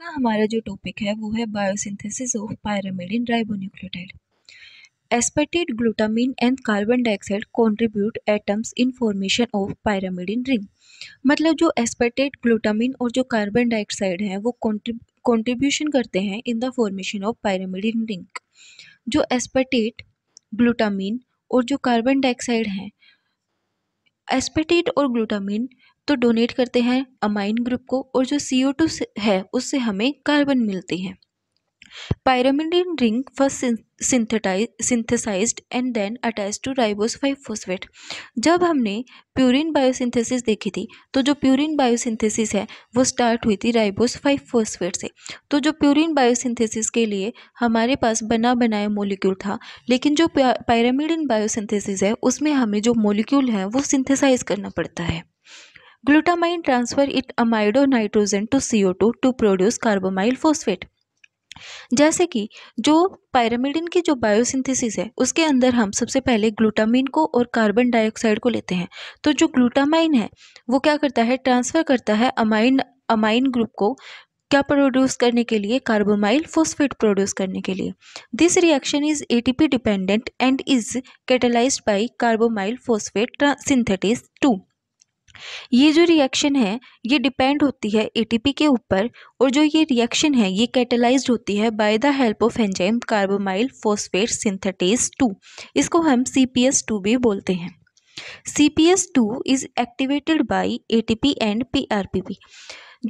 का हमारा जो टॉपिक है वो है biosynthesis of in ribonucleotide aspartate glutamine and carbon dioxide contribute atoms in formation of pyrimidine ring मतलब जो एस्पेटेड ग्लूटामिन और जो कार्बन डाइऑक्साइड है वो कॉन्ट्रीब्यूशन करते हैं in the formation of pyrimidine ring जो एस्पेटेट ग्लूटामिन और जो कार्बन डाइऑक्साइड है एस्पेटेड और ग्लूटामिन तो डोनेट करते हैं अमाइन ग्रुप को और जो सी ओ टू है उससे हमें कार्बन मिलते हैं pyrimidine ring first synthetize synthesize and then attach to ribose five phosphate जब हमने प्यूरिन बायोसिंथेसिस देखी थी तो जो प्यूरिन बायोसिंथेसिस है वो स्टार्ट हुई थी राइबोस फाइव फोस्फेट से तो जो प्यूरिन बायोसिंथेसिस के लिए हमारे पास बना बनाया मोलिक्यूल था लेकिन जो पायरामिडिन बायोसिंथेसिस है उसमें हमें जो मोलिक्यूल है वो सिंथेसाइज करना पड़ता है Glutamine transfer its amido nitrogen to CO2 to produce carbamyl phosphate. जैसे कि जो पायरामिडिन की जो बायोसिंथेसिस है उसके अंदर हम सबसे पहले ग्लूटामिन को और कार्बन डाइऑक्साइड को लेते हैं तो जो ग्लूटामाइन है वो क्या करता है ट्रांसफ़र करता है अमाइन अमाइन ग्रुप को क्या प्रोड्यूस करने के लिए कार्बोमाइल फोस्फेट प्रोड्यूस करने के लिए this reaction is ATP dependent and is catalyze by carbamoyl phosphate synthetase two ये जो रिएक्शन है ये डिपेंड होती है एटीपी के ऊपर और जो ये रिएक्शन है ये कैटेलाइज होती है by the help of enzyme carbamoyl phosphate synthetase two इसको हम सी पी एस टू भी बोलते हैं C P S two is activated by A T P and P R P P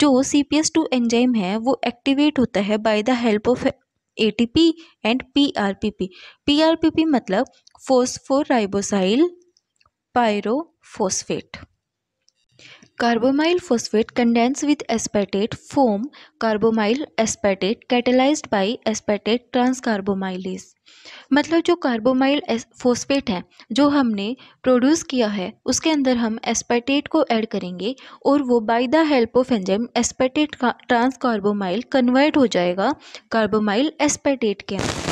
जो C P S two enzyme है वो activate होता है by the help of A T P and P R P P P R P P मतलब phosphoribosyl pyrophosphate carbamoyl phosphate condense with aspartate form carbamoyl aspartate catalyzed by aspartate transcarbamoylase मतलब जो carbamoyl phosphate है जो हमने produce किया है उसके अंदर हम एस्पेटेट को ऐड करेंगे और वो by the help of enzyme aspartate का ट्रांस कार्बोमाइल कन्वर्ट हो जाएगा कार्बोमाइल एस्पेटेट के अंदर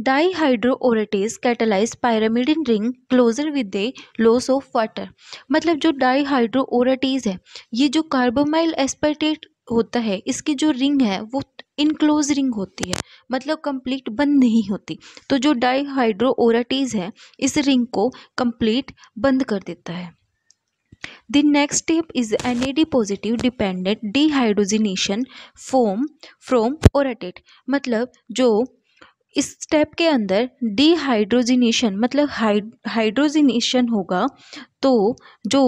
dihydroorotase catalyze pyrimidine ring closure with the loss of water मतलब जो डाईहाइड्रोरेटेज है ये जो कार्बोमाइल एस्पर्टेट होता है इसकी जो रिंग है वो इनक्लोज रिंग होती है मतलब कंप्लीट बंद नहीं होती तो जो डाईहाइड्रोरेटेज है इस रिंग को कंप्लीट बंद कर देता है the next step is N A D positive dependent dehydrogenation form from orotate मतलब जो इस स्टेप के अंदर डिहाइड्रोजिनेशन मतलब हाइड्रोजिनेशन होगा तो जो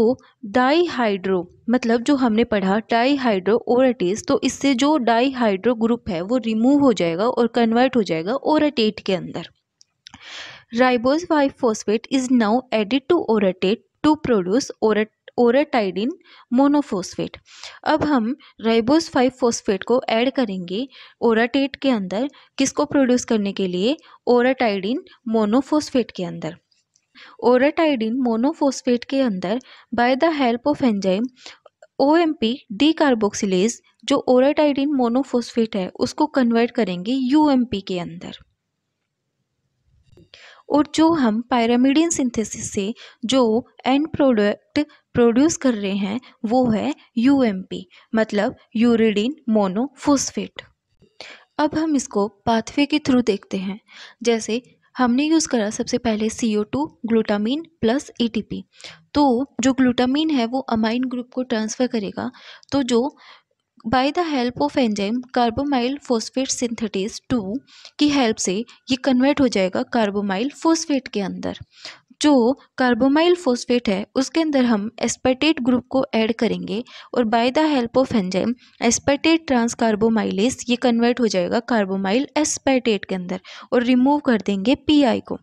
डाईहाइड्रो मतलब जो हमने पढ़ा डाईहाइड्रो ओरटेज तो इससे जो डाईहाइड्रो ग्रुप है वो रिमूव हो जाएगा और कन्वर्ट हो जाएगा ओरटेट के अंदर ribose five phosphate is now added to orotate to produce ओरट ओराटाइडिन मोनोफोस्फेट अब हम राइबोस फाइव फोस्फेट को ऐड करेंगे ओराटेट के अंदर किसको प्रोड्यूस करने के लिए ओराटाइडिन मोनोफोस्फेट के अंदर ओराटाइडिन मोनोफोस्फेट के अंदर by the help of enzyme O M P decarboxylase जो ओराटाइडिन मोनोफोस्फेट है उसको कन्वर्ट करेंगे यू एम पी के अंदर और जो हम पायरामिडिन सिंथेसिस से जो एंड प्रोडक्ट प्रोड्यूस कर रहे हैं वो है यूएमपी मतलब यूरिडिन मोनोफोस्फेट अब हम इसको पाथवे के थ्रू देखते हैं जैसे हमने यूज़ करा सबसे पहले C O two glutamine plus A T P तो जो ग्लूटामीन है वो अमाइन ग्रुप को ट्रांसफ़र करेगा तो जो by the help of enzyme carbamoyl phosphate synthetase two की हेल्प से ये कन्वर्ट हो जाएगा कार्बोमाइल फोस्फेट के अंदर जो कार्बोमाइल फोस्फेट है उसके अंदर हम एस्पेटेट ग्रुप को ऐड करेंगे और by the help of enzyme aspartate transcarbamoylase ये कन्वर्ट हो जाएगा कार्बोमाइल एस्पेटेट के अंदर और रिमूव कर देंगे पीआई को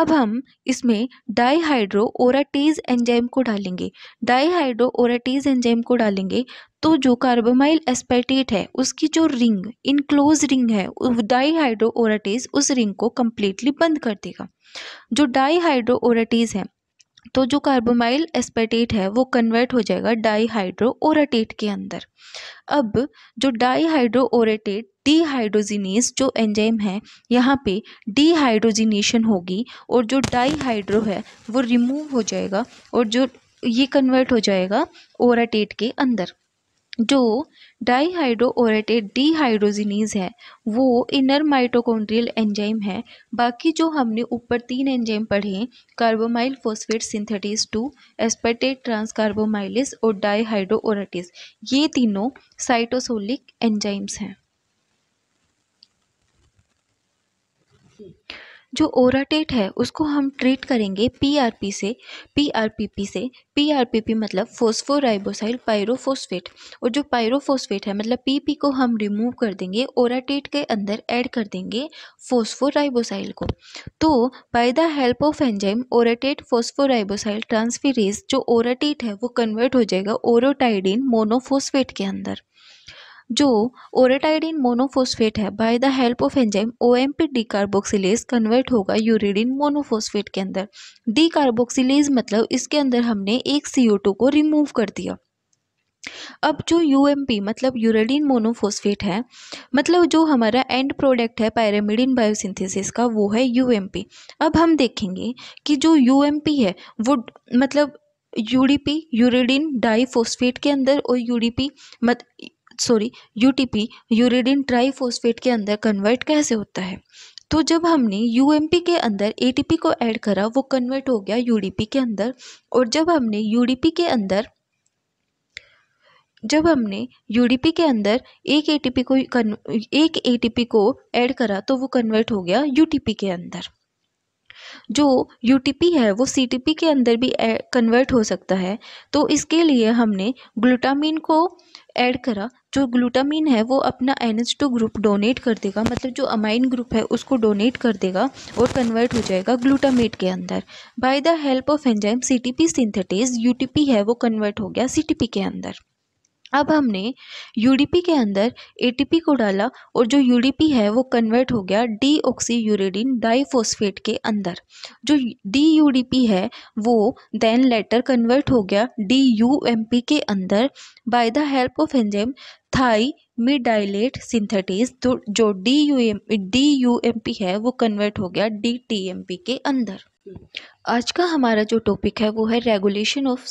अब हम इसमें डाईहाइड्रो ओराटेज एंजाइम को डालेंगे डाईहाइड्रो ओराटेज एंजाइम को डालेंगे तो जो कार्बोमाइल एस्पेटेट है उसकी जो ring enclose ring dihydroorotase ओराटेज उस रिंग को कम्प्लीटली बंद कर देगा जो डाईहाइड्रो ओराटेज है तो जो कार्बोमाइल एस्पेटेट है वो कन्वर्ट हो जाएगा डाईहाइड्रो ओराटेट के अंदर अब जो डाईहाइड्रो ओरेटेट डीहाइड्रोजिनेस जो एंजाइम है यहाँ पे डीहाइड्रोजिनेशन होगी और जो डाईहाइड्रो है वो रिमूव हो जाएगा और जो ये कन्वर्ट हो जाएगा ओराटेट के अंदर जो डाईहाइड्रो ओरेटेड डीहाइड्रोजिनीज है वो इनर माइटोकॉन्ड्रियल एंजाइम है बाकी जो हमने ऊपर तीन एंजाइम पढ़े carbamoyl phosphate synthetase two aspartate transcarbamoylase और डाईहाइड्रो ओरेटिस ये तीनों साइटोसोलिक एंजाइम्स हैं जो ओराटेट है उसको हम ट्रीट करेंगे पीआरपी से पीआरपीपी से पीआरपीपी मतलब फोस्फोराइबोसाइल पायरोफोस्फेट और जो पायरोफोस्फेट है मतलब पीपी को हम रिमूव कर देंगे ओराटेट के अंदर ऐड कर देंगे फोस्फोराइबोसाइल को तो by the help of enzyme orotate phosphoribosyl transferase जो ओराटेट है वो कन्वर्ट हो जाएगा ओरोटाइडिन मोनोफोस्फेट के अंदर जो ओरेटाइडिन मोनोफोस्फेट है by the help of enzyme O M P decarboxylase convert होगा यूरिडिन मोनोफोस्फेट के अंदर डिकार्बोक्सिलेज मतलब इसके अंदर हमने एक सी ओ टू को रिमूव कर दिया अब जो यू एम पी मतलब यूरेडिन मोनोफोस्फेट है मतलब जो हमारा एंड प्रोडक्ट है पैरामिडिन बायोसिंथेसिस का वो है यू एम पी अब हम देखेंगे कि जो यू एम पी है वो मतलब यूडीपी यूरिडिन डाईफोस्फेट के अंदर और यूडीपी मत सॉरी यूटीपी यूरिडिन ट्राईफोस्फेट के अंदर कन्वर्ट कैसे होता है तो जब हमने यूएमपी के अंदर एटीपी को ऐड करा वो कन्वर्ट हो गया यूडीपी के अंदर और जब हमने यूडीपी के अंदर जब हमने यूडीपी के अंदर एक एटीपी को एक एटीपी को ऐड करा तो वो कन्वर्ट हो गया यूटीपी के अंदर जो यू है वो सी के अंदर भी कन्वर्ट हो सकता है तो इसके लिए हमने ग्लूटामीन को ऐड करा जो ग्लूटामीन है वो अपना N H two group donate कर देगा मतलब जो अमाइन ग्रुप है उसको डोनेट कर देगा और कन्वर्ट हो जाएगा ग्लूटामेट के अंदर by the help of enzyme C T P synthetase U है वो कन्वर्ट हो गया सी के अंदर अब हमने यू के अंदर ए को डाला और जो यू है वो कन्वर्ट हो गया डी ऑक्सी यूरेडिन डाईफोस्फेट के अंदर जो डी यू है वो देन लेटर कन्वर्ट हो गया डी यू के अंदर by the help of enzyme thymidylate synthetase तो जो D U M D U M P है वो कन्वर्ट हो गया डी टी एम पी के अंदर आज का हमारा जो टॉपिक है वो है रेगुलेशन ऑफ